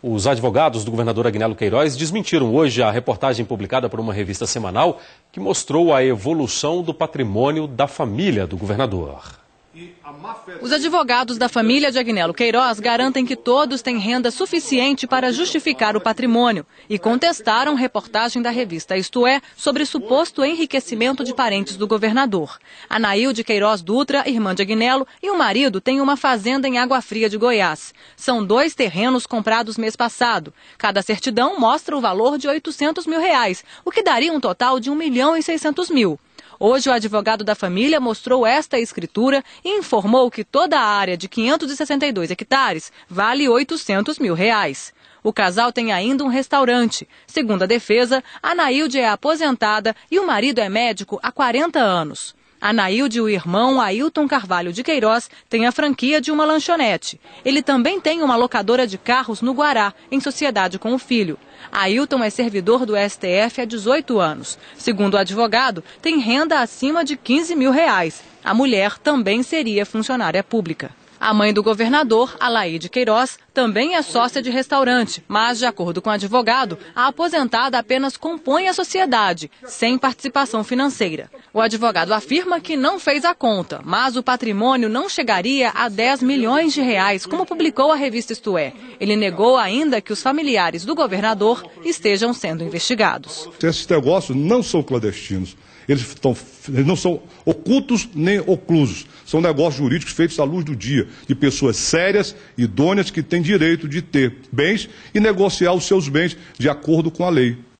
Os advogados do governador Agnello Queiroz desmentiram hoje a reportagem publicada por uma revista semanal que mostrou a evolução do patrimônio da família do governador. Os advogados da família de Agnello Queiroz garantem que todos têm renda suficiente para justificar o patrimônio e contestaram reportagem da revista Isto É sobre suposto enriquecimento de parentes do governador. Anail de Queiroz Dutra, irmã de Agnello, e o marido têm uma fazenda em Água Fria de Goiás. São dois terrenos comprados mês passado. Cada certidão mostra o valor de 800 mil reais, o que daria um total de 1 milhão e 600 mil. Hoje, o advogado da família mostrou esta escritura e informou que toda a área de 562 hectares vale 800 mil reais. O casal tem ainda um restaurante. Segundo a defesa, a é aposentada e o marido é médico há 40 anos. Anailde e o irmão Ailton Carvalho de Queiroz têm a franquia de uma lanchonete. Ele também tem uma locadora de carros no Guará, em sociedade com o filho. Ailton é servidor do STF há 18 anos. Segundo o advogado, tem renda acima de 15 mil reais. A mulher também seria funcionária pública. A mãe do governador, Alaide Queiroz, também é sócia de restaurante, mas, de acordo com o advogado, a aposentada apenas compõe a sociedade, sem participação financeira. O advogado afirma que não fez a conta, mas o patrimônio não chegaria a 10 milhões de reais, como publicou a revista Isto É. Ele negou ainda que os familiares do governador estejam sendo investigados. Esses negócios não são clandestinos. Eles, estão, eles, não são ocultos nem oclusos. São negócios jurídicos feitos à luz do dia, de pessoas sérias, idôneas, que têm direito de ter bens e negociar os seus bens de acordo com a lei.